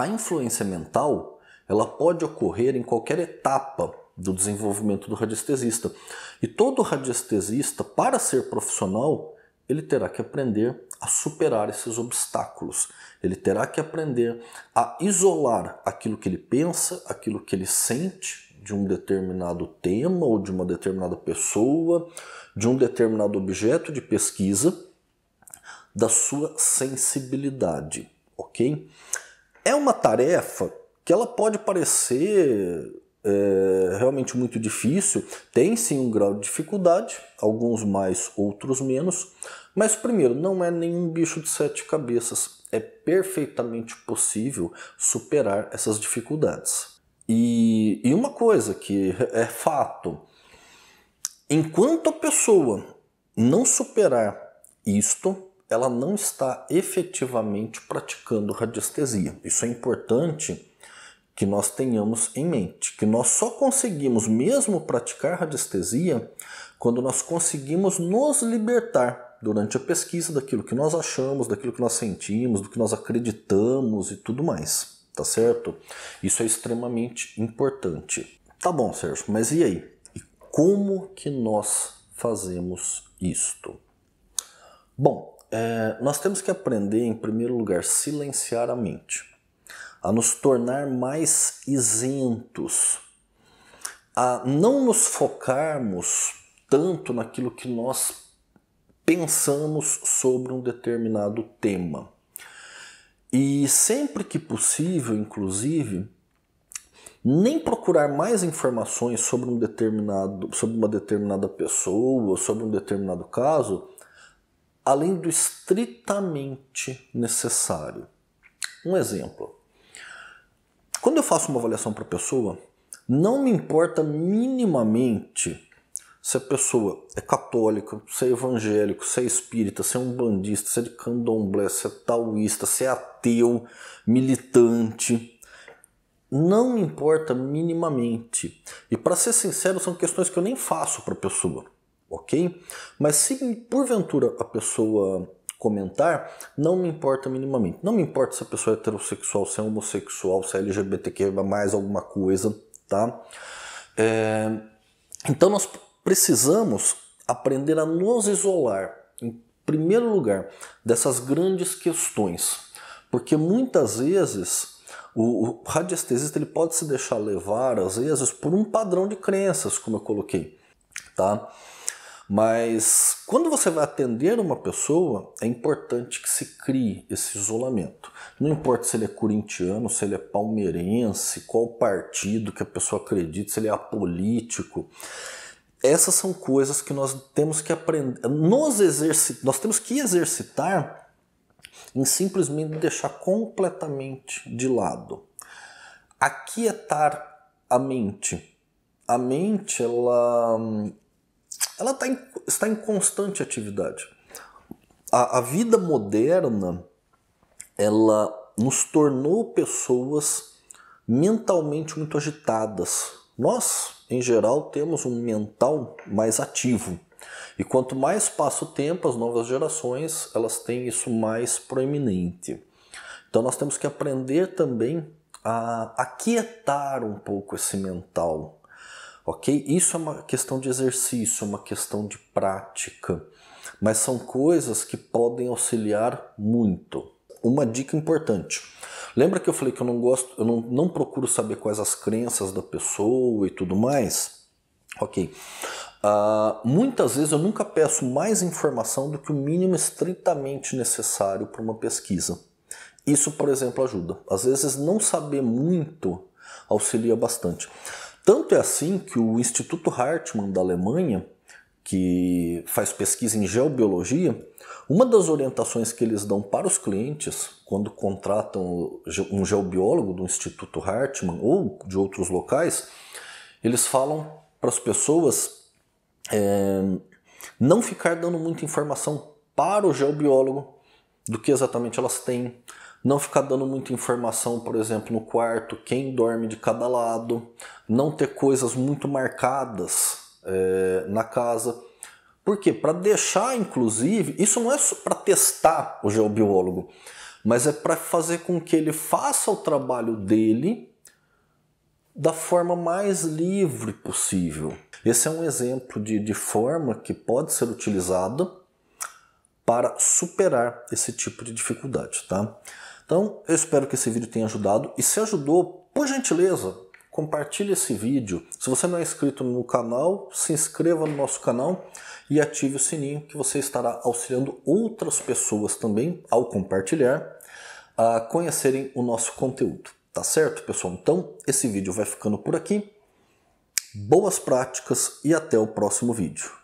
A influência mental ela pode ocorrer em qualquer etapa do desenvolvimento do radiestesista. E todo radiestesista, para ser profissional, ele terá que aprender a superar esses obstáculos. Ele terá que aprender a isolar aquilo que ele pensa, aquilo que ele sente de um determinado tema ou de uma determinada pessoa, de um determinado objeto de pesquisa, da sua sensibilidade, ok? é uma tarefa que ela pode parecer é, realmente muito difícil, tem sim um grau de dificuldade, alguns mais, outros menos, mas primeiro, não é nenhum bicho de sete cabeças, é perfeitamente possível superar essas dificuldades. E, e uma coisa que é fato, enquanto a pessoa não superar isto, ela não está efetivamente praticando radiestesia. Isso é importante que nós tenhamos em mente, que nós só conseguimos mesmo praticar radiestesia quando nós conseguimos nos libertar durante a pesquisa daquilo que nós achamos, daquilo que nós sentimos, do que nós acreditamos e tudo mais, tá certo? Isso é extremamente importante. Tá bom, Sérgio, mas e aí? E como que nós fazemos isto? Bom, é, nós temos que aprender, em primeiro lugar, silenciar a mente, a nos tornar mais isentos, a não nos focarmos tanto naquilo que nós pensamos sobre um determinado tema. E sempre que possível, inclusive, nem procurar mais informações sobre um determinado, sobre uma determinada pessoa, sobre um determinado caso, além do estritamente necessário. Um exemplo. Quando eu faço uma avaliação para a pessoa, não me importa minimamente se a pessoa é católica, se é evangélico, se é espírita, se é um bandista, se é de candomblé, se é taoísta, se é ateu, militante. Não importa minimamente. E para ser sincero, são questões que eu nem faço para a pessoa ok? Mas se porventura a pessoa comentar, não me importa minimamente. Não me importa se a pessoa é heterossexual, se é homossexual, se é LGBTQ, mais alguma coisa, tá? É... Então nós precisamos aprender a nos isolar, em primeiro lugar, dessas grandes questões. Porque muitas vezes o, radiestesista ele pode se deixar levar, às vezes, por um padrão de crenças, como eu coloquei, tá? Mas quando você vai atender uma pessoa, é importante que se crie esse isolamento. Não importa se ele é corintiano, se ele é palmeirense, qual partido que a pessoa acredita, se ele é apolítico. Essas são coisas que nós temos que aprender, nós, nós temos que exercitar em simplesmente deixar completamente de lado. Aquietar a mente. A mente, ela ela tá em, está em constante atividade. A, a vida moderna, ela nos tornou pessoas mentalmente muito agitadas. Nós, em geral, temos um mental mais ativo. E quanto mais passa o tempo, as novas gerações, elas têm isso mais proeminente. Então nós temos que aprender também a aquietar um pouco esse mental, ok? Isso é uma questão de exercício, uma questão de prática, mas são coisas que podem auxiliar muito. Uma dica importante. Lembra que eu falei que eu não gosto, eu não, não procuro saber quais as crenças da pessoa e tudo mais? Ok. Uh, muitas vezes eu nunca peço mais informação do que o mínimo estritamente necessário para uma pesquisa. Isso, por exemplo, ajuda. Às vezes não saber muito auxilia bastante. Tanto é assim que o Instituto Hartmann da Alemanha, que faz pesquisa em geobiologia, uma das orientações que eles dão para os clientes quando contratam um geobiólogo do Instituto Hartmann ou de outros locais, eles falam para as pessoas é, não ficar dando muita informação para o geobiólogo do que exatamente elas têm, não ficar dando muita informação, por exemplo, no quarto, quem dorme de cada lado, não ter coisas muito marcadas é, na casa. Por quê? Para deixar, inclusive, isso não é para testar o geobiólogo, mas é para fazer com que ele faça o trabalho dele da forma mais livre possível. Esse é um exemplo de, de forma que pode ser utilizada para superar esse tipo de dificuldade, tá? Então, eu espero que esse vídeo tenha ajudado e se ajudou, por gentileza, compartilhe esse vídeo. Se você não é inscrito no canal, se inscreva no nosso canal e ative o sininho que você estará auxiliando outras pessoas também ao compartilhar a conhecerem o nosso conteúdo. Tá certo, pessoal? Então, esse vídeo vai ficando por aqui. Boas práticas e até o próximo vídeo.